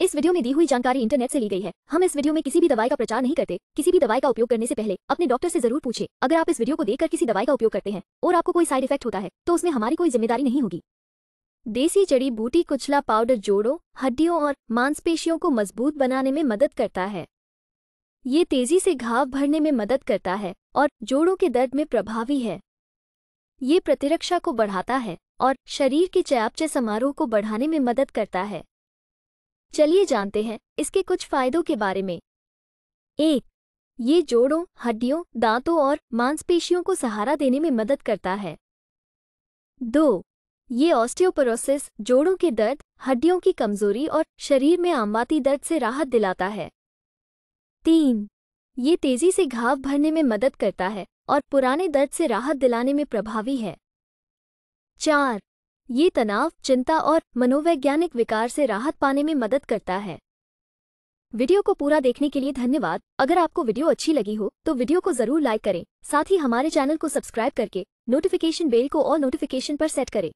इस वीडियो में दी हुई जानकारी इंटरनेट से ली गई है हम इस वीडियो में किसी भी दवाई का प्रचार नहीं करते किसी भी दवाई का उपयोग करने से पहले अपने डॉक्टर से जरूर पूछे अगर आप इस वीडियो को देखकर किसी दवाई का उपयोग करते हैं और आपको कोई साइड इफेक्ट होता है तो उसमें हमारी कोई जिम्मेदारी नहीं होगी देसी जड़ी बूटी कुचला पाउडर जोड़ो हड्डियों और मांसपेशियों को मजबूत बनाने में मदद करता है ये तेजी से घाव भरने में मदद करता है और जोड़ों के दर्द में प्रभावी है ये प्रतिरक्षा को बढ़ाता है और शरीर के चयापचय समारोह को बढ़ाने में मदद करता है चलिए जानते हैं इसके कुछ फायदों के बारे में एक ये जोड़ों हड्डियों दांतों और मांसपेशियों को सहारा देने में मदद करता है दो ये ऑस्टियोपोरोसिस जोड़ों के दर्द हड्डियों की कमजोरी और शरीर में आमवाती दर्द से राहत दिलाता है तीन ये तेजी से घाव भरने में मदद करता है और पुराने दर्द से राहत दिलाने में प्रभावी है चार ये तनाव चिंता और मनोवैज्ञानिक विकार से राहत पाने में मदद करता है वीडियो को पूरा देखने के लिए धन्यवाद अगर आपको वीडियो अच्छी लगी हो तो वीडियो को जरूर लाइक करें साथ ही हमारे चैनल को सब्सक्राइब करके नोटिफिकेशन बेल को और नोटिफिकेशन पर सेट करें